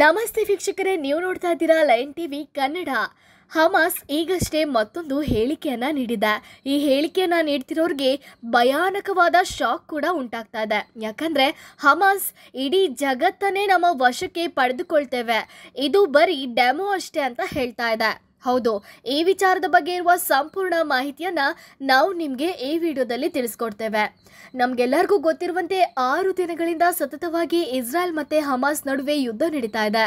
ನಮಸ್ತೆ ವೀಕ್ಷಕರೇ ನೀವು ನೋಡ್ತಾ ಇದ್ದೀರಾ ಲೈನ್ ಟಿವಿ ಕನ್ನಡ ಹಮಾಸ್ ಈಗಷ್ಟೇ ಮತ್ತೊಂದು ಹೇಳಿಕೆಯನ್ನು ನೀಡಿದೆ ಈ ಹೇಳಿಕೆಯನ್ನು ನೀಡ್ತಿರೋರಿಗೆ ಭಯಾನಕವಾದ ಶಾಕ್ ಕೂಡ ಉಂಟಾಗ್ತಾ ಇದೆ ಯಾಕಂದರೆ ಹಮಾಸ್ ಇಡೀ ಜಗತ್ತನ್ನೇ ನಮ್ಮ ವಶಕ್ಕೆ ಪಡೆದುಕೊಳ್ತೇವೆ ಇದು ಬರೀ ಡೆಮೋ ಅಷ್ಟೇ ಅಂತ ಹೇಳ್ತಾ ಇದೆ ಹೌದು ಈ ವಿಚಾರದ ಬಗ್ಗೆ ಇರುವ ಸಂಪೂರ್ಣ ಮಾಹಿತಿಯನ್ನ ನಾವು ನಿಮಗೆ ಈ ವಿಡಿಯೋದಲ್ಲಿ ತಿಳಿಸ್ಕೊಡ್ತೇವೆ ನಮ್ಗೆಲ್ಲರಿಗೂ ಗೊತ್ತಿರುವಂತೆ ಆರು ದಿನಗಳಿಂದ ಸತತವಾಗಿ ಇಸ್ರಾಯೇಲ್ ಮತ್ತೆ ಹಮಾಸ್ ನಡುವೆ ಯುದ್ಧ ನಡೀತಾ ಇದೆ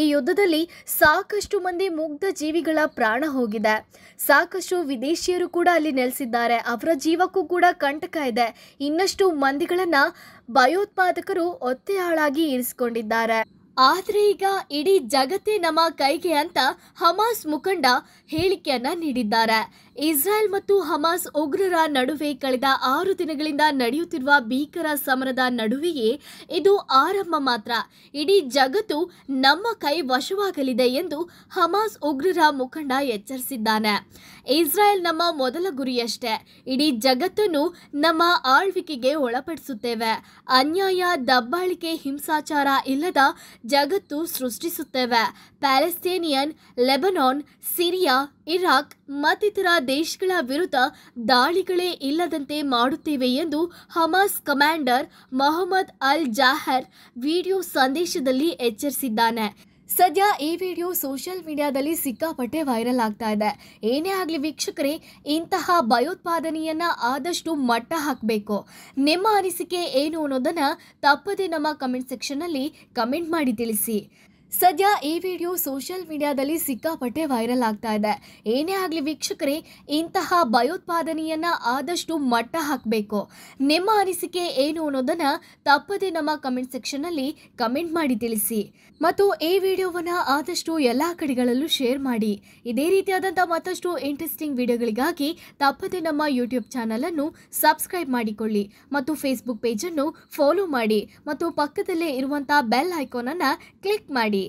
ಈ ಯುದ್ಧದಲ್ಲಿ ಸಾಕಷ್ಟು ಮಂದಿ ಮುಗ್ಧ ಜೀವಿಗಳ ಪ್ರಾಣ ಹೋಗಿದೆ ಸಾಕಷ್ಟು ವಿದೇಶಿಯರು ಕೂಡ ಅಲ್ಲಿ ನೆಲೆಸಿದ್ದಾರೆ ಅವರ ಜೀವಕ್ಕೂ ಕೂಡ ಕಂಟಕ ಇದೆ ಇನ್ನಷ್ಟು ಮಂದಿಗಳನ್ನ ಭಯೋತ್ಪಾದಕರು ಒತ್ತೆಯಾಳಾಗಿ ಇರಿಸಿಕೊಂಡಿದ್ದಾರೆ ಆದರೆ ಈಗ ಇಡೀ ಜಗತ್ತೇ ನಮ್ಮ ಕೈಗೆ ಅಂತ ಹಮಾಸ್ ಮುಖಂಡ ಹೇಳಿಕೆಯನ್ನ ನೀಡಿದ್ದಾರೆ ಇಸ್ರಾಯೇಲ್ ಮತ್ತು ಹಮಾಸ್ ಉಗ್ರರ ನಡುವೆ ಕಳೆದ ಆರು ದಿನಗಳಿಂದ ನಡೆಯುತ್ತಿರುವ ಭೀಕರ ಸಮರದ ನಡುವೆಯೇ ಇದು ಆರಂಭ ಮಾತ್ರ ಇಡೀ ಜಗತ್ತು ನಮ್ಮ ಕೈ ವಶವಾಗಲಿದೆ ಎಂದು ಹಮಾಸ್ ಉಗ್ರರ ಮುಖಂಡ ಎಚ್ಚರಿಸಿದ್ದಾನೆ ಇಸ್ರಾಯೇಲ್ ನಮ್ಮ ಮೊದಲ ಗುರಿಯಷ್ಟೇ ಇಡೀ ಜಗತ್ತನ್ನು ನಮ್ಮ ಆಳ್ವಿಕೆಗೆ ಒಳಪಡಿಸುತ್ತೇವೆ ಅನ್ಯಾಯ ದಬ್ಬಾಳಿಕೆ ಹಿಂಸಾಚಾರ ಇಲ್ಲದ ಜಗತ್ತು ಸೃಷ್ಟಿಸುತ್ತೇವೆ ಪ್ಯಾಲೆಸ್ತೇನಿಯನ್ ಲೆಬನಾನ್ ಸಿರಿಯಾ ಇರಾಕ್ ಮತ್ತಿತರ ದೇಶಗಳ ವಿರುದ್ಧ ದಾಳಿಗಳೇ ಇಲ್ಲದಂತೆ ಮಾಡುತ್ತೇವೆ ಎಂದು ಹಮಾಸ್ ಕಮಾಂಡರ್ ಮೊಹಮ್ಮದ್ ಅಲ್ ಜಾಹರ್ ವಿಡಿಯೋ ಸಂದೇಶದಲ್ಲಿ ಎಚ್ಚರಿಸಿದ್ದಾನೆ ಸದ್ಯ ಈ ವಿಡಿಯೋ ಸೋಷಿಯಲ್ ಮೀಡಿಯಾದಲ್ಲಿ ಸಿಕ್ಕಾಪಟ್ಟೆ ವೈರಲ್ ಆಗ್ತಾ ಇದೆ ಏನೇ ಆಗಲಿ ವೀಕ್ಷಕರೇ ಇಂತಹ ಭಯೋತ್ಪಾದನೆಯನ್ನು ಆದಷ್ಟು ಮಟ್ಟ ಹಾಕಬೇಕು ನಿಮ್ಮ ಅನಿಸಿಕೆ ಏನು ಅನ್ನೋದನ್ನು ತಪ್ಪದೆ ನಮ್ಮ ಕಮೆಂಟ್ ಸೆಕ್ಷನ್ನಲ್ಲಿ ಕಮೆಂಟ್ ಮಾಡಿ ತಿಳಿಸಿ ಸದ್ಯ ಈ ವಿಡಿಯೋ ಸೋಷಿಯಲ್ ಮೀಡಿಯಾದಲ್ಲಿ ಸಿಕ್ಕಾಪಟ್ಟೆ ವೈರಲ್ ಆಗ್ತಾ ಇದೆ ಏನೇ ಆಗಲಿ ವೀಕ್ಷಕರೇ ಇಂತಹ ಭಯೋತ್ಪಾದನೆಯನ್ನು ಆದಷ್ಟು ಮಟ್ಟ ಹಾಕಬೇಕು ನಿಮ್ಮ ಅನಿಸಿಕೆ ಏನು ಅನ್ನೋದನ್ನು ತಪ್ಪದೆ ನಮ್ಮ ಕಮೆಂಟ್ ಸೆಕ್ಷನ್ನಲ್ಲಿ ಕಮೆಂಟ್ ಮಾಡಿ ತಿಳಿಸಿ ಮತ್ತು ಈ ವಿಡಿಯೋವನ್ನು ಆದಷ್ಟು ಎಲ್ಲ ಕಡೆಗಳಲ್ಲೂ ಶೇರ್ ಮಾಡಿ ಇದೇ ರೀತಿಯಾದಂಥ ಮತ್ತಷ್ಟು ಇಂಟ್ರೆಸ್ಟಿಂಗ್ ವಿಡಿಯೋಗಳಿಗಾಗಿ ತಪ್ಪದೆ ನಮ್ಮ ಯೂಟ್ಯೂಬ್ ಚಾನಲನ್ನು ಸಬ್ಸ್ಕ್ರೈಬ್ ಮಾಡಿಕೊಳ್ಳಿ ಮತ್ತು ಫೇಸ್ಬುಕ್ ಪೇಜನ್ನು ಫಾಲೋ ಮಾಡಿ ಮತ್ತು ಪಕ್ಕದಲ್ಲೇ ಇರುವಂಥ ಬೆಲ್ ಐಕಾನನ್ನು ಕ್ಲಿಕ್ ಮಾಡಿ